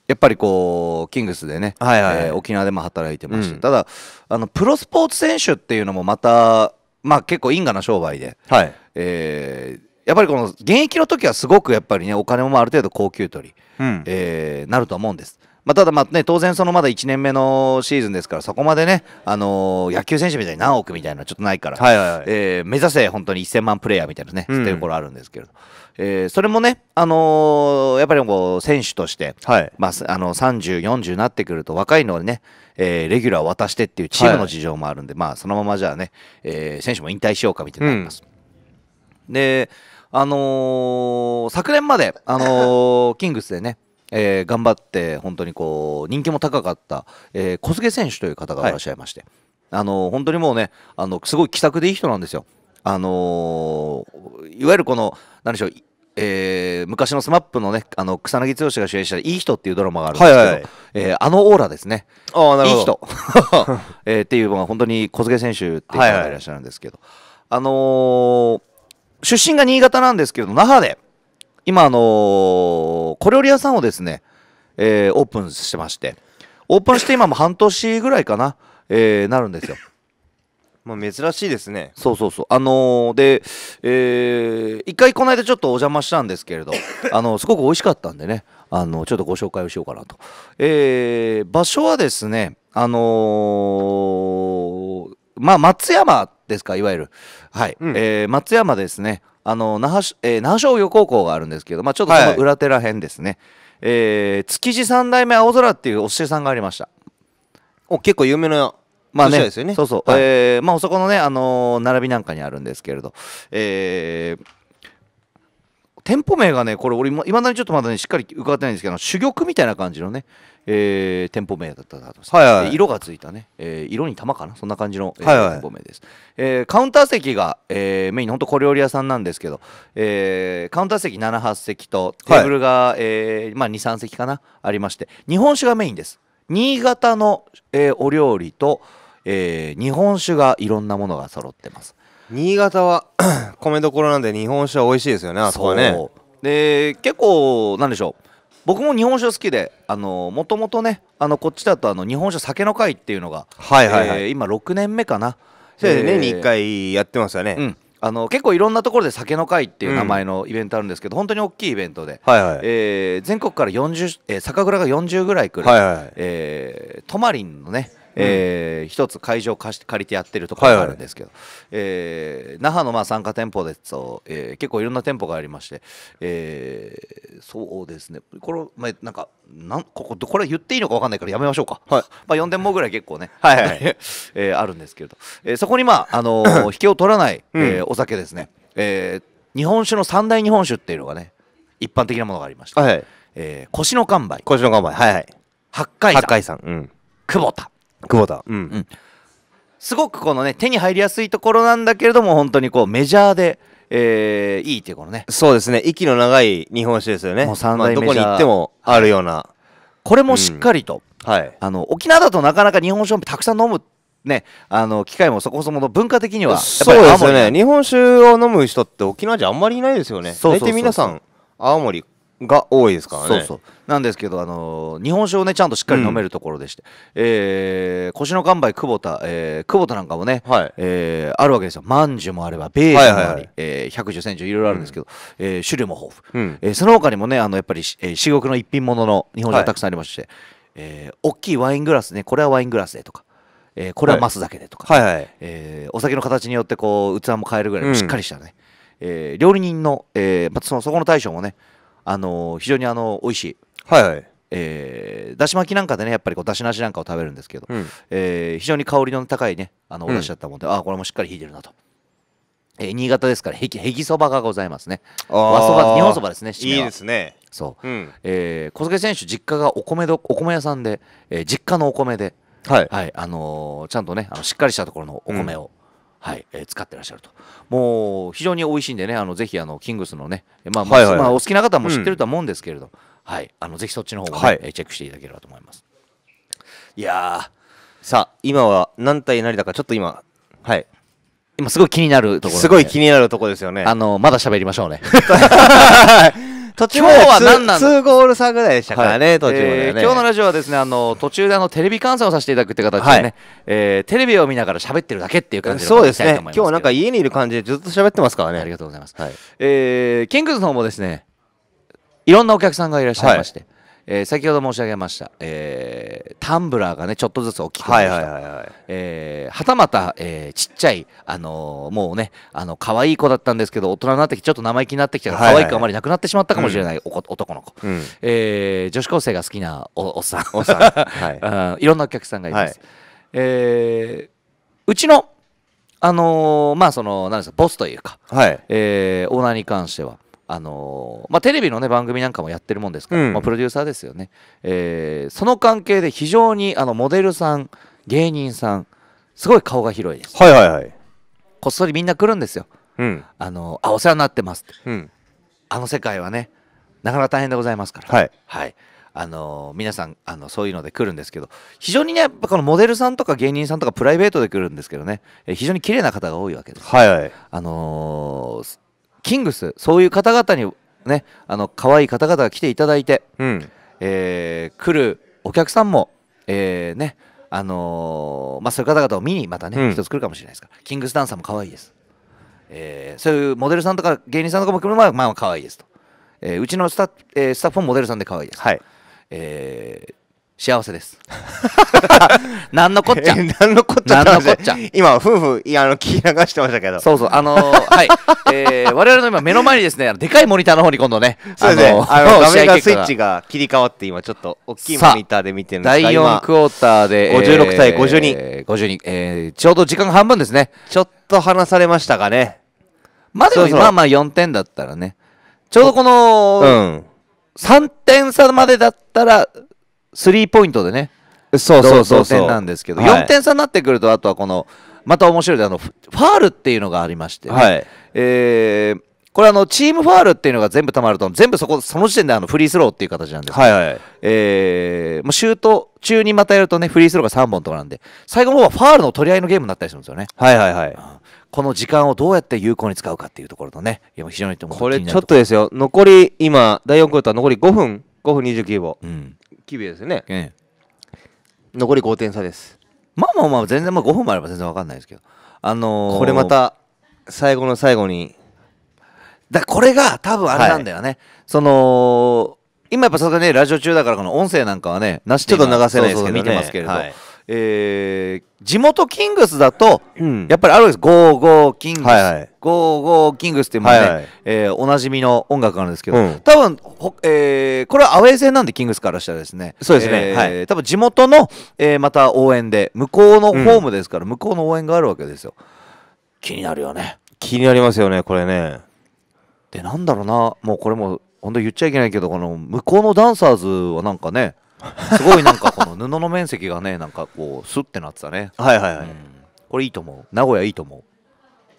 やっぱりこうキングスでね、はいはい、えー、沖縄でも働いてました、うん、ただあのプロスポーツ選手っていうのもまた、まあ、結構因果な商売で、はいえー、やっぱりこの現役の時はすごくやっぱりねお金もある程度高給取り、うん、えー、なると思うんですまあ、ただまあ、ね、当然、そのまだ1年目のシーズンですから、そこまでね、あのー、野球選手みたいに何億みたいなのはちょっとないから、はいはいはい、えー、目指せ本当に1000万プレーヤーみたいなね、うていところあるんですけれど、えー、それもね、あのー、やっぱりこう選手として、はいまあ、あの30、40になってくると、若いのにね、えー、レギュラーを渡してっていうチームの事情もあるんで、はい、まあ、そのままじゃあね、えー、選手も引退しようかみたいになります。うん、であのー、昨年まで、あのー、キングスでねえー、頑張って本当にこう人気も高かった、えー、小菅選手という方がいらっしゃいまして、はい、あの本当にもうねあのすごい気さくでいい人なんですよ。あのー、いわゆるこの何でしょう、えー、昔の SMAP の,、ね、あの草薙剛が主演した「いい人」っていうドラマがあるんですけど、はいはい、えー、あのオーラですねあなるほどいい人、えー、っていうのが本当に小菅選手っていう方がいらっしゃるんですけど、はいはい、あの出身が新潟なんですけど那覇で。今、あのー、小料理屋さんをですね、えー、オープンしまして、オープンして今も半年ぐらいかな、えー、なるんですよ。まあ、珍しいですね。そうそうそう。あのー、で、えー、一回この間ちょっとお邪魔したんですけれど、あのー、すごく美味しかったんでね、あのー、ちょっとご紹介をしようかなと。えー、場所はですね、あのまあ、松山ですか、いわゆる。はい。うん、え松山ですね。あの那覇,、えー、那覇商業高校があるんですけど、まあ、ちょっとその裏手らへんですね、はい、えー、築地三代目青空っていうお寿司さんがありましたお結構有名なまあね、ねそうそう、はい、えー、まあ、そこのね、あのー、並びなんかにあるんですけれど、えー、店舗名がね、これ、俺、いまだにちょっとまだね、しっかり伺ってないんですけど、珠玉みたいな感じのね、えー、店舗名だったと、はいはい、色がついたね、えー、色に玉かな、そんな感じの、えはいはい、店舗名です、えー。カウンター席が、えー、メイン、本当、小料理屋さんなんですけど、えー、カウンター席7、8席と、テーブルが、はい、えー、まあ、2、3席かな、ありまして、日本酒がメインです。新潟の、えー、お料理と、えー、日本酒がいろんなものが揃ってます。新潟は 米どころなんで日本酒は美味しいですよねあそこはねで結構なんでしょう僕も日本酒好きであのもともとねあのこっちだとあの日本酒酒の会っていうのが、はいはい、はいえー、今6年目かな年に1回やってますよね、うん、あの結構いろんなところで酒の会っていう名前のイベントあるんですけど、うん、本当に大きいイベントで、はいはい、えー、全国から40、えー、酒蔵が40ぐらい来る、はいはい、えー、トマリンのねえー、一つ会場貸し借りてやってるところがあるんですけど、はえ那覇のまあ参加店舗ですと、えー、結構いろんな店舗がありまして、えー、そうですねこれ、まあ、なんかなんこここれ言っていいのか分かんないからやめましょうか、はいまあ、4店舗ぐらい結構ね、はいはい えー、あるんですけれど、えー、そこにまあ、あのー、引けを取らない、えー、お酒ですね、えー、日本酒の三大日本酒っていうのがね一般的なものがありまして、はいえー、腰の完売腰の完はいはい八海山八海山、うん、久保田久保田、うん、うん、すごくこのね手に入りやすいところなんだけれども本当にこうメジャーで。えー、いいっていうこのねそうですね息の長い日本酒ですよねもうどこに行ってもあるようなこれもしっかりと、うん、はい、あの沖縄だとなかなか日本酒をたくさん飲むね、あの機会もそこそもの文化的にはそうですよね日本酒を飲む人って沖縄じゃあんまりいないですよね大体皆さん青森が多いですからねそうそうなんですけど、あのー、日本酒をねちゃんとしっかり飲めるところでして、うん、えー、腰の乾杯久保田、えー、久保田なんかもね、はい、えー、あるわけですよまんじゅうもあればベージュもあり、え百寿千寿いろいろあるんですけど、うん、えー、種類も豊富、うん、えー、その他にもねあのやっぱり、えー、至極の一品物の日本酒がたくさんありまして、はい、えー、大きいワイングラスねこれはワイングラスでとか。えー、これはマスだけでとか、はいはいはい、えー、お酒の形によってこう器も変えるぐらいしっかりしたね、うん、えー、料理人の、えーまあ、そのそこの大将もね、あの非常にあの美味しい。はい、はいえー、だし巻きなんかでねやっぱりこうだしなしなんかを食べるんですけど、うん、えー、非常に香りの高いねあのお出汁だったもんで、うん、ああこれもしっかり引いてるなと、えー、新潟ですからへぎへぎそばがございますね和そば日本そばですねいいですねそう、うん、えー、小菅選手実家がお米どお米屋さんで、えー、実家のお米で、はい、はい、あのー、ちゃんとねあのしっかりしたところのお米を、うんはい、えー、使ってらっしゃるともう非常に美味しいんでねあのぜひあのキングスのね、まあまあ、はいはい、まあ、お好きな方も知ってるとは思うんですけれど、うん、はい、あのぜひそっちの方も、ね、はい、チェックしていただければと思いますいやさあ今は何対何だかちょっと今はい今すごい気になるところ、ね、すごい気になるところですよねあのまだ喋りましょうね 途中今日は何なん2ゴール差ぐらいでしたからね、はい、途中でね、えー、今日のラジオはですねあの途中であのテレビ観戦をさせていただくって形でね、はい、えー、テレビを見ながら喋ってるだけっていう感じでそうですね今日なんか家にいる感じでずっと喋ってますからねありがとうございます、はい、えー、キングズの方もですねいろんなお客さんがいらっしゃいまして、えー、先ほど申し上げました、えー、タンブラーがねちょっとずつ大きくなりました、はいえはたまた、えー、ちっちゃい、あのもうねあの可愛い子だったんですけど大人になってきてちょっと生意気になってきてかいい、可愛くあまりなくなってしまったかもしれない、うん、男の子、うん、え女子高生が好きなおっさんおっさん、はい、いろんなお客さんがいます、はい、えうちのあのまあその何ですかボスというか、はい、えオーナーに関してはあのー、まあ、テレビの、ね、番組なんかもやってるもんですから、うん、まあ、プロデューサーですよね、えー、その関係で非常にあのモデルさん芸人さんすごい顔が広いです、はいはいはい、こっそりみんな来るんですよ、うん、あのー、あお世話になってますって、うん、あの世界はねなかなか大変でございますから、はい、はい、あのー、皆さんあのそういうので来るんですけど非常にねやっぱこのモデルさんとか芸人さんとかプライベートで来るんですけどね、えー、非常に綺麗な方が多いわけです、はいはい、あのー、キングスそういう方々にねあの可愛い方々が来ていただいて、うん、えー、来るお客さんも、えー、ねあのー、まあ、そういう方々を見にまたね、うん、つ来るかもしれないですからキングスダンサーも可愛いです、えー、そういうモデルさんとか芸人さんとかも来るのはまあ可愛いですと、えー、うちのスタ,、えー、スタッフもモデルさんで可愛いです、はいえー、幸せです なんのこっちゃ。な んのこっちゃ。なんのこっちゃ。今、夫婦、いや、あの、聞き流してましたけど。そうそう、あのー、はい。えー、我々の今、目の前にですね、でかいモニターの方に今度ね、そうですね、あの、画面がスイッチが切り替わって、今、ちょっと、大きいモニターで見てるんですが第4クォーターで、56対52。えー、52、えー、ちょうど時間半分ですね。ちょっと離されましたかね。まあでも、まあまあ4点だったらね。ちょうどこの、うん。3点差までだったら、スリーポイントでね、そうそうそうそうなんですけど、はい、4点差になってくるとあとはこのまた面白いであのファールっていうのがありまして、ね、はい、えー、これあのチームファールっていうのが全部たまると全部そこその時点であのフリースローっていう形なんですけど、はいはい、えー、もうシュート中にまたやるとねフリースローが3本とかなんで最後の方はファールの取り合いのゲームになったりするんですよね。はいはいはい、うこの時間をどうやって有効に使うかっていうところとね、い非常にこれちょっとですよ、残り今、第4クオーター、残り5分、5分29秒、うん、9秒ですよね、ええ、残り5点差ですまあまあまあ全然まあ5分もあれば全然わかんないですけどあのー、これまた最後の最後にだこれが多分あれなんだよね、はい、その今やっぱさすがにねラジオ中だからこの音声なんかはねなしちょっと流せないですけど、見てますけれど、はいえー、地元キングスだと、うん、やっぱりあるんです「ゴーゴーキングス」はいはい「ゴーゴーキングス」っていうもね、はいはい、えー、おなじみの音楽なんですけど、うん、多分ほ、えー、これはアウェー戦なんでキングスからしたらですねそうですね、えーはい、多分地元の、えー、また応援で向こうのホームですから、うん、向こうの応援があるわけですよ気になるよね気になりますよねこれねでなんだろうなもうこれも本当言っちゃいけないけどこの向こうのダンサーズはなんかねすごいなんかこの布の面積がねなんかこうスッてなってたねはいはいはい、うん、これいいと思う名古屋いいと思う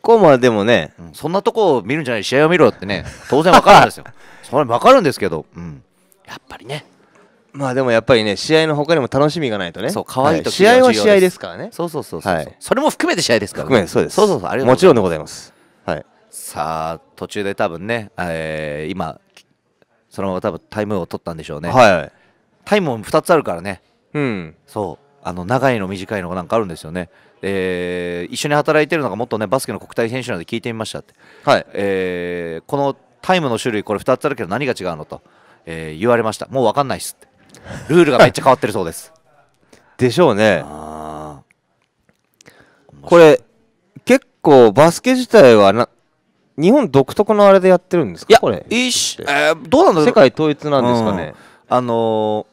こうまでもね、うん、そんなとこを見るんじゃない試合を見ろってね当然わかるんですよ それわかるんですけど、うん、やっぱりねまあでもやっぱりね試合のほかにも楽しみがないとねそう可愛いと、はい、試合は試合ですからねそうそうそうそう、はい、それも含めて試合ですから、ね、含めそうですそうそうそうありがとうもちろんでございますはいさあ途中で多分ね、えー、今そのまま多分タイムを取ったんでしょうねはいタイムも2つあるからね、うん、そうあの長いの短いのがなんかあるんですよね、えー、一緒に働いてるのがもっとねバスケの国体選手なので聞いてみましたって、はいえー、このタイムの種類これ2つあるけど何が違うのと、えー、言われましたもう分かんないっすってルールがめっちゃ変わってるそうです でしょうねこれ結構バスケ自体はな日本独特のあれでやってるんですかいやこれいいし、えー、どうなんだろう世界統一なんですかね、うん、あのー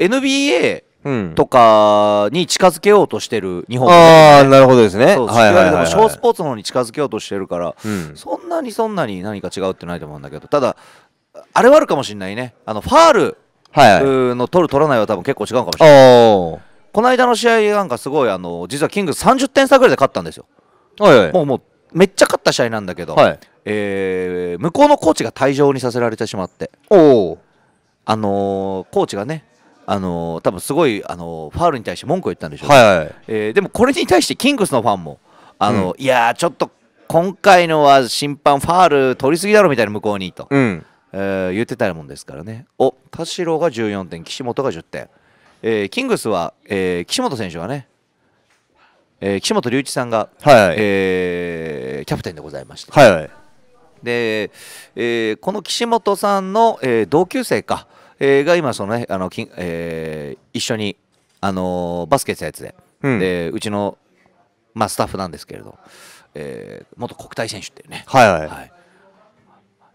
NBA とかに近づけようとしてる日本、ね、ああなるほどですねそういわゆ小スポーツの方に近づけようとしてるから、うん、そんなにそんなに何か違うってないと思うんだけどただあれはあるかもしれないねあのファールの取る取らないは多分結構違うかもしれない。この間の試合なんかすごいあの実はキング30点差ぐらいで勝ったんですよ。はいい、もうもうめっちゃ勝った試合なんだけど、はい、えー、向こうのコーチが退場にさせられてしまってあのー、コーチがねあのー、多分すごい、あのー、ファウルに対して文句を言ったんでしょう、ね、はいはい、えー、でもこれに対してキングスのファンも、あの、うん、いやちょっと今回のは審判ファール取りすぎだろみたいな向こうにと、うん、えー、言ってたもんですからねお田代が14点岸本が10点、えー、キングスは、えー、岸本選手はね、えー、岸本龍一さんが、はいはい、えー、キャプテンでございまして、はいはい、で、えー、この岸本さんの、えー、同級生か、えー、が今そのねあのき、えー、一緒に、あのー、バスケしたやつで,、うん、でうちの、まあ、スタッフなんですけれど、えー、元国体選手っていうねはいはい、はい、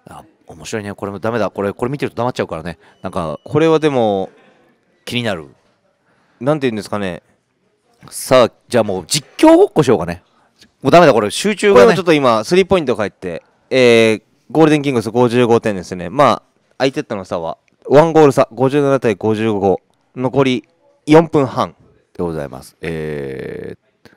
あ面白いねこれもダメだこれこれ見てると黙っちゃうからねなんかこれはでも気になるなんて言うんですかねさあじゃあもう実況ごっこしようかねもうダメだこれ集中が、ね、ちょっと今スリーポイント返ってえー、ゴールデンキングス55点ですねまあ相手との差は1ゴール差57対55残り4分半でございます。えー、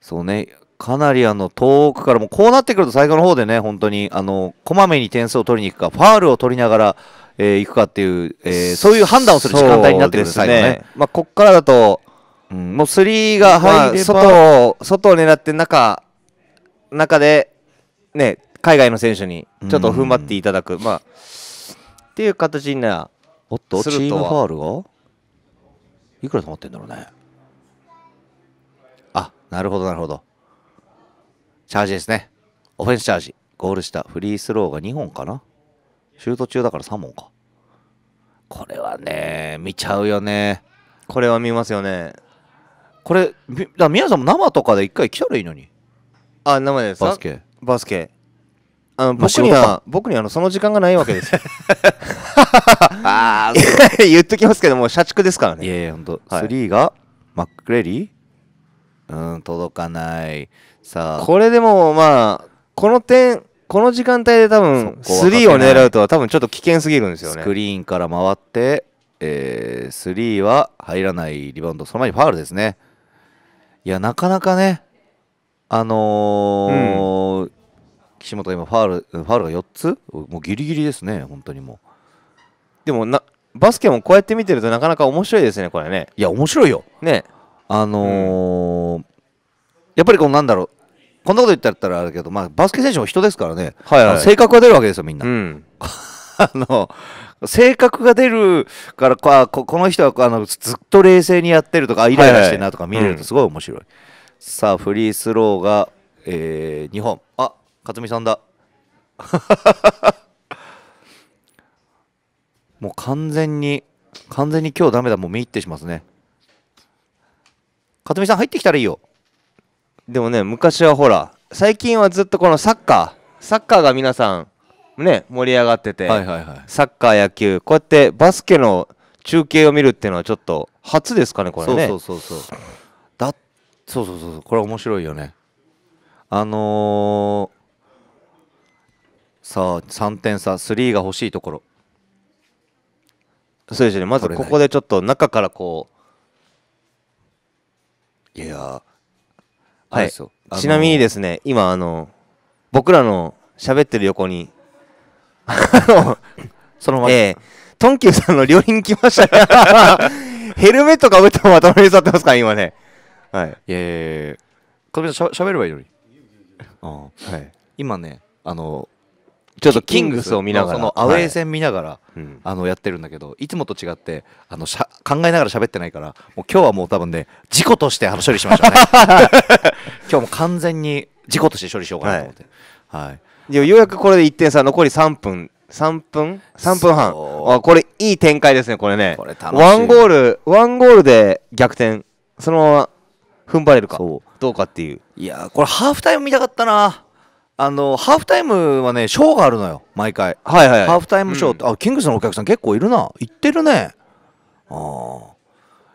そうねかなりあの遠くからもこうなってくると最後の方でね本当にあのこまめに点数を取りに行くかファールを取りながら、えー、行くかっていう、えー、そういう判断をする時間帯になってくるんですね。ねまあ、ここからだと、うん、もう3が入れば、外を外を狙って中中で、ね、海外の選手にちょっと踏ん張っていただく。まあっていう形になおっとチームファールがいくら止まってんだろうねあなるほどなるほどチャージですねオフェンスチャージゴールしたフリースローが2本かなシュート中だから3本かこれはね見ちゃうよねこれは見ますよねこれだ宮さんも生とかで1回来たらいいのにあ生でバスケバスケあの僕には、僕にはその時間がないわけですよ。言っときますけども、社畜ですからね。いやいや、ほんと。はい3が、マックレリーうん、届かない。さあ、これでも、まあ、この点、この時間帯で多分、そ3を狙うとは多分ちょっと危険すぎるんですよスね。クリーンから回って、えー、3は入らないリバウンド、その前にファウルですね。いや、なかなかね、あのー岸本が今ファール、ファールが4つもうギリギリですね、本当にもう。でもな、バスケもこうやって見てるとなかなか面白いですね、これね。いや、面白いよ。ね。あのー、やっぱりこうなんだろう。こんなこと言ったらあれだけど、まあ、バスケ選手も人ですからね、はいはい、性格が出るわけですよ、みんな。うん、あの性格が出るからこここの人はあのずっと冷静にやってるとかイライラしてるなとか見れるとすごい面白い、はいはいうん、さあフリースローが、えー、2本あ克美さんだ もう完全に完全に今日ダメだもう見入ってしますね克美さん入ってきたらいいよでもね昔はほら最近はずっとこのサッカーサッカーが皆さんね盛り上がってて、はいはいはい、サッカー野球こうやってバスケの中継を見るっていうのはちょっと初ですかねこれねそうそうそうそうだそうそうそうこれ面白いよねあのさあ3点差3が欲しいところそうですねまずここでちょっと中からこういやはいちなみにですね今あの僕らの喋ってる横にあの そのまま、トンキューさんの両輪来ましたね ヘルメットかぶったまま隣に座ってますから今ねはいいやいやいやしゃべればいいのにあ、はい、今ねあのちょっとキングスを見ながらそのアウェー戦見ながら、はい、あのやってるんだけどいつもと違ってあのしゃ考えながら喋ってないからもう今日はもう多分ね事故として処理しましたね 今日も完全に事故として処理しようかなと思って、はいはい、ようやくこれで1点差残り3分3分3分半あこれいい展開ですねこれねこれワンゴールワンゴールで逆転そのまま踏ん張れるかそう。どうかっていういやこれハーフタイム見たかったなあのハーフタイムはねショーがあるのよ毎回はいはい、ハーフタイムショーって、うん、あキングスのお客さん結構いるな行ってるねああ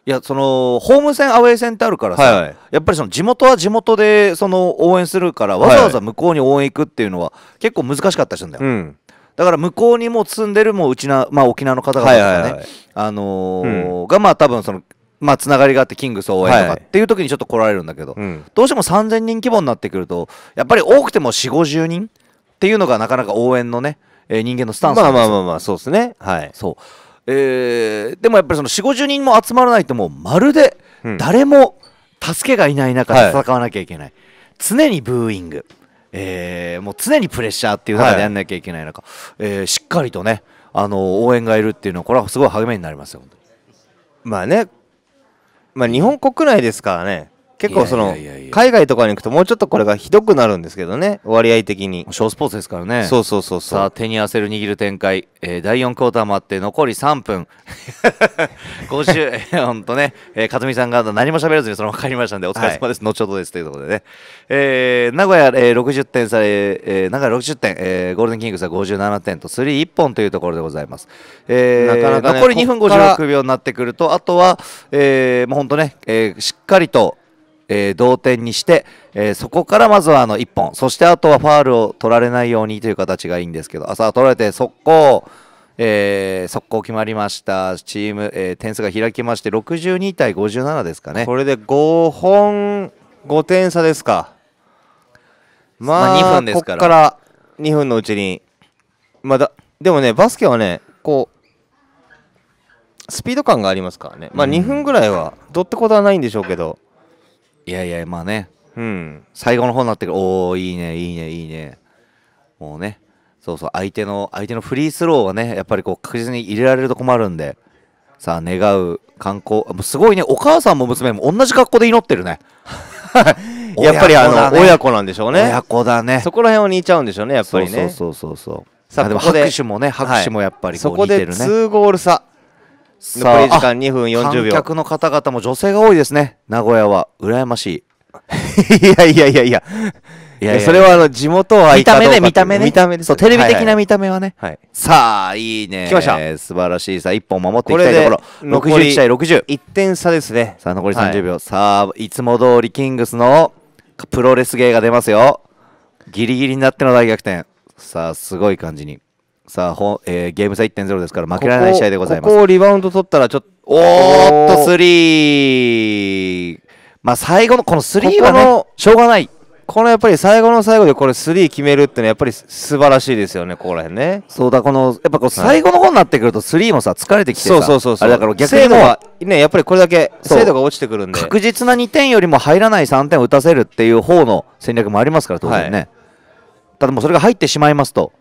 いやそのホーム戦アウェー戦ってあるからさ、はいはい、やっぱりその地元は地元でその応援するからわざわざ向こうに応援行くっていうのは結構難しかったりするんだよ、うん、だから向こうにもう住んでるもううちな、まあ、沖縄の方々とかね、はいあのん、がまあ多分そのまあ、つながりがあってキングス応援とかっていう時にちょっと来られるんだけど、はいどうしても3000人規模になってくるとやっぱり多くても4 5 0人っていうのがなかなか応援のね、えー、人間のスタンスまあまあまあまあそうですねはいそうえー、でもやっぱりその4 5 0人も集まらないともうまるで誰も助けがいない中で戦わなきゃいけない、はい、常にブーイング、えー、もう常にプレッシャーっていう中でやんなきゃいけない中、はい、えー、しっかりとねあの応援がいるっていうのはこれはすごい励みになりますよまあねまあ、日本国内ですからね結構その海外とかに行くともうちょっとこれがひどくなるんですけどね割合的に小スポーツですからねそうそうそうそうさあ手に汗る握る展開、えー、第4クォーターもあって残り3分 今週本当ね、えー、ずみさんが何も喋らずにそのまま帰りましたんでお疲れ様です、はい、後ほどですということでね、えー、名古屋、えー、60点差、えー、名古屋60点、えー、ゴールデンキングスは57点と3、1本というところでございます、えー、なかなか、ね、残り2分56秒になってくるとあとは、えー、もう本当ね、えー、しっかりとえー、同点にして、えー、そこからまずはあの1本、そしてあとはファールを取られないようにという形がいいんですけど、あさあ取られて速攻、えー、速攻決まりました、チーム、えー、点数が開きまして、62対57ですかね。これで5本、5点差ですか。まあ、まあ、2分ですから。ここから2分のうちに、まだ、でもね、バスケはね、こう、スピード感がありますからね、まあ、2分ぐらいはどってことはないんでしょうけど。うんいやいやまあねうん最後の方になってる。おおいいねいいねいいねもうねそうそう相手の相手のフリースローがねやっぱりこう確実に入れられると困るんでさあ願う観光もうすごいねお母さんも娘も同じ格好で祈ってるね やっぱりあの親子なんでしょうね親子だねそこら辺を似ちゃうんでしょうねやっぱりねそうそうそうそうさあでも拍手もね拍手もやっぱりこう似てるね、は2ゴール差残り時間2分40秒観客の方々も女性が多いですね名古屋は羨ましい いやいやいやいやいやそれはあの地元は。見た目ね見た目ね見た目ですそうテレビ的な見た目はね、はいはい、さあいいね来ました素晴らしいさ1本守っていきたいところこ61対601点差ですねさあ残り30秒、はい、さあいつも通りキングスのプロレス芸が出ますよギリギリになっての大逆転さあすごい感じにさあ、えー、ゲーム差1.0ですから負けられない試合でございます。ここリバウンド取ったらちょっと、おーっと、スリー。まあ、最後の、このスリーはね、しょうがない。このやっぱり最後の最後でこれスリー決めるってのはやっぱり素晴らしいですよね、ここら辺ね。そうだ、この、やっぱこう最後の方になってくるとスリーもさ、疲れてきてさ、そうそうそうそうだから逆精度は、ね、やっぱりこれだけ精度が落ちてくるんで。確実な2点よりも入らない3点を打たせるっていう方の戦略もありますから、当然ね。はい、ただもうそれが入ってしまいますと、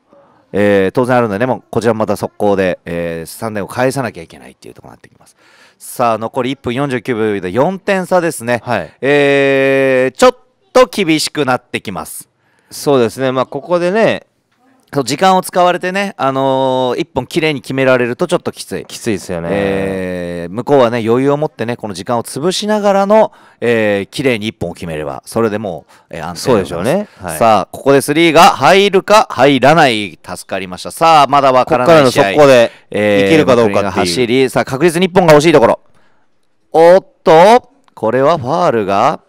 えー、当然あるので、ね、もこちらもまた速攻で、えー、3点を返さなきゃいけないっていうところになってきます。さあ、残り1分49秒で4点差ですね。はい、えー、ちょっと厳しくなってきます。そうですね、まあ、ここでね、そう時間を使われてね、あのー、1本綺麗に決められるとちょっときつい。きついですよね、えー、向こうはね、余裕を持ってね、この時間を潰しながらの、えー、綺麗に一本を決めれば、それでもう、えー、安定そうでしょうね。はい、さあ、ここで3が入るか入らない、助かりました。さあ、まだわからない試合。ここで、えー、いけるかどうかが走り、さあ、確実に一本が欲しいところ。おっと、これはファールが、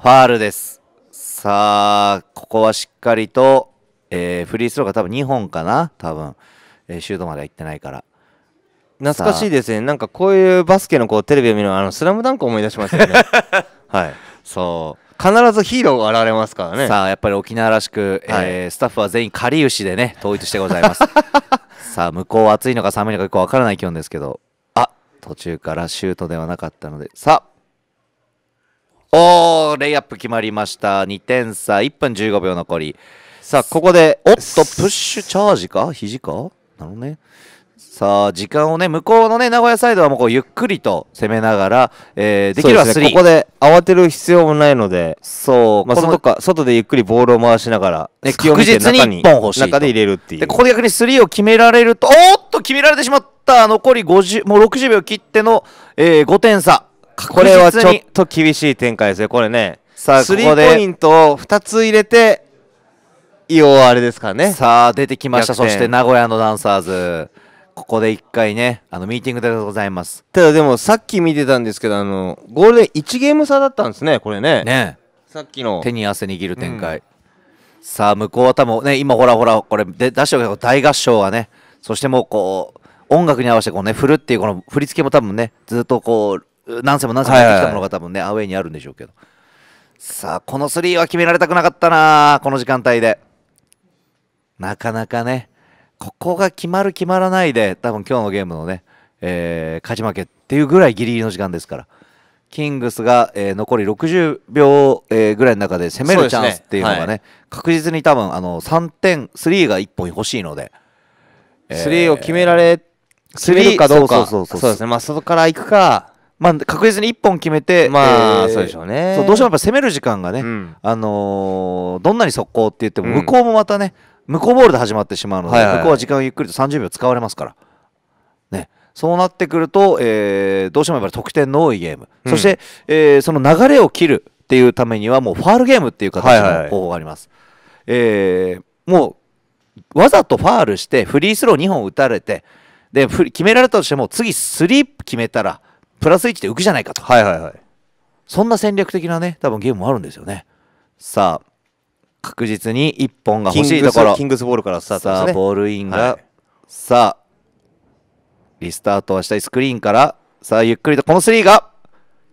ファールです。さあ、ここはしっかりと、えー、フリースローが多分2本かな多分、えー、シュートまでは行ってないから懐かしいですねなんかこういうバスケのこうテレビを見るのあのスラムダンク思い出しますよね はいそう必ずヒーローが現れますからねさあやっぱり沖縄らしく、はい、えスタッフは全員かりゆしでね統一してございます さあ向こうは暑いのか寒いのかよくわからない気温ですけどあ途中からシュートではなかったのでさあおーレイアップ決まりました2点差1分15秒残りさあ、ここで、おっと、プッシュチャージか肘かなどね。さあ、時間をね、向こうのね、名古屋サイドはもうこうゆっくりと攻めながら、えー、できればスリー、ここで慌てる必要もないので、そう、まあ、外か、外でゆっくりボールを回しながら、ね、確実に1本欲しい。中で入れるっていう。で、ここで逆にスリーを決められると、おっと、決められてしまった残り50、もう60秒切っての、えー、5点差。これはちょっと厳しい展開ですね、これね。さあ、ここで。ポイントを2つ入れて、いおあれですかねさあ出てきましたそして名古屋のダンサーズここで1回ねあのミーティングでございますただでもさっき見てたんですけどあのゴールデン1ゲーム差だったんですねこれねねさっきの手に汗握る展開、うん、さあ向こうは多分ね今ほらほらこれで出しておけば大合唱はねそしてもうこう音楽に合わせてこうね振るっていうこの振り付けも多分ねずっとこう何世も何世もやってきたものが多分ね、アウェイにあるんでしょうけどさあこのスリーは決められたくなかったなこの時間帯でなかなかね、ここが決まる決まらないで、多分今日のゲームのね、えー、勝ち負けっていうぐらいギリギリの時間ですから。キングスが、えー、残り60秒、えー、ぐらいの中で攻めるチャンスっていうのがね、ねはい、確実に多分あの3点、3が1本欲しいので、ー、3を決められ、決めるかどうか、そうですね、まあ、外から行くか、まあ、確実に1本決めて、まあ、えー、そうでしょうねそうどうしてもやっぱ攻める時間がね、うん、あのー、どんなに速攻って言っても、向こうもまたね、うん向こうボールで始まってしまうので、向こうは時間をゆっくりと30秒使われますから。ね、そうなってくると、えー、どうしてもやっぱり得点の多いゲーム、うん、そして、えー、その流れを切るっていうためにはもうファールゲームっていう形の方法があります。はいはい、えー、もうわざとファールしてフリースロー2本打たれてで決められたとしても次スリープ決めたらプラス1で浮くじゃないかと、はいはいはい、そんな戦略的なね多分ゲームもあるんですよね。さあ確実に1本が欲しいところキングスボールからスタートです、ね、さあボールインが、はい、さあリスタートはしたいスクリーンからさあゆっくりとこのスリーが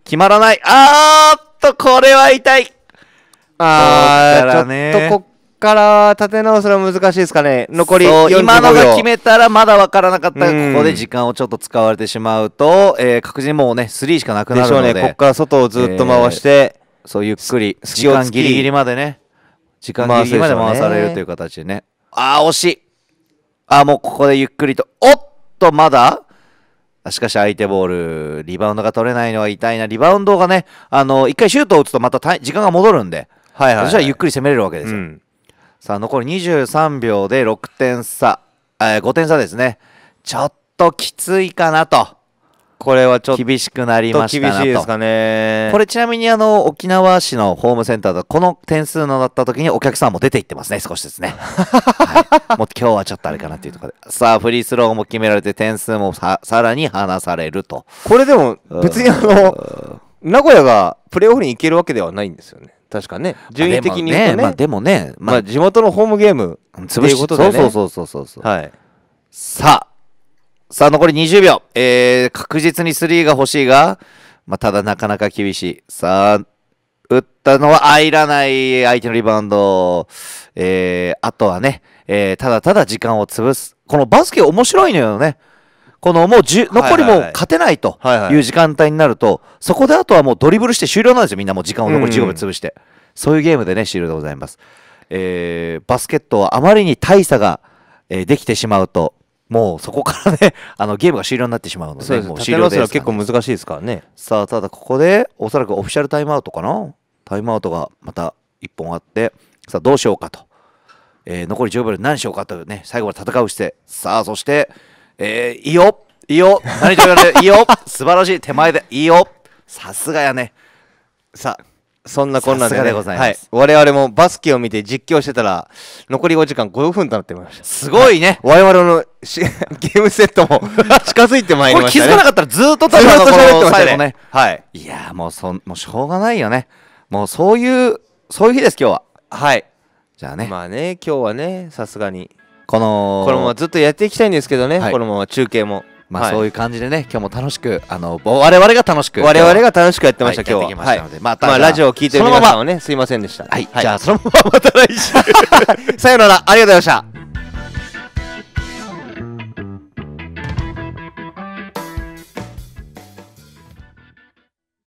決まらないあーっとこれは痛いあー、ちょっとこっから立て直すのは難しいですかね残り今のが決めたらまだ分からなかったが、ここで時間をちょっと使われてしまうと、えー、確実にもうね3しかなくなるのででしょうねこっから外をずっと回して、えー、そうゆっくり時間ギリギリまでね時間ギリギリまで回されるという形でね。ああ、惜しい。ああ、もうここでゆっくりと。おっと、まだしかし相手ボール、リバウンドが取れないのは痛いな。リバウンドがね、あの、一回シュートを打つとまた時間が戻るんで、はいはい、はい、そしたらゆっくり攻めれるわけですよ。うん、さあ、残り23秒で6点差、えー、5点差ですね。ちょっときついかなと。これはちょっと厳しくなりました厳しいですかねこれちなみにあの沖縄市のホームセンターだこの点数のだった時にお客さんも出ていってますね少しですね、はい、もう今日はちょっとあれかなっていうところでさあフリースローも決められて点数もさらに離されるとこれでも別にあの名古屋がプレーオフに行けるわけではないんですよね確かね順位的にねまあでもね、まあ、地元のホームゲーム潰しいうことで、ね、そうそうそうそうそう、はい、さあさあ、残り20秒。えー、確実に3が欲しいが、まあ、ただなかなか厳しい。さあ、打ったのは入らない相手のリバウンド。えー、あとはね、えー、ただただ時間を潰す。このバスケ面白いのよね。このもう残りも勝てないという時間帯になると、そこであとはもうドリブルして終了なんですよ。みんなもう時間を残り15秒潰して。うん、そういうゲームでね、終了でございます。えー、バスケットはあまりに大差が、えー、できてしまうと、もうそこからね あのゲームが終了になってしまうのでそうですもう終了のは結構難しいですからねさあただここでおそらくオフィシャルタイムアウトかなタイムアウトがまた1本あってさあどうしようかと、えー、残り10秒で何しようかというね最後まで戦う姿勢さあそして、えー、いいよいいよ何と言われるいいよ素晴らしい手前でいいよさすがやねさあそんなこんなで,、ね、ございます、はい、我々もバスケを見て実況してたら残り5時間5分となってましたすごいね、はい、我々のし ゲームセットも 近づいてまいりました、ね、気づかなかったらずっとずっと喋ってましたねねはいいやもうそもうしょうがないよねもうそういうそういう日です今日ははいじゃあねまあね今日はねさすがにこのこのままずっとやっていきたいんですけどね、はい、このまま中継もまあ、そういう感じでね、今日も楽しく、あの、我々が楽しく。我々が楽しくやってました、今日は。い。まあ、ラジオを聞いてる皆さんはね、すいませんでした。はい。じゃあ、そのまままた来週。さよなら、ありがとうございました。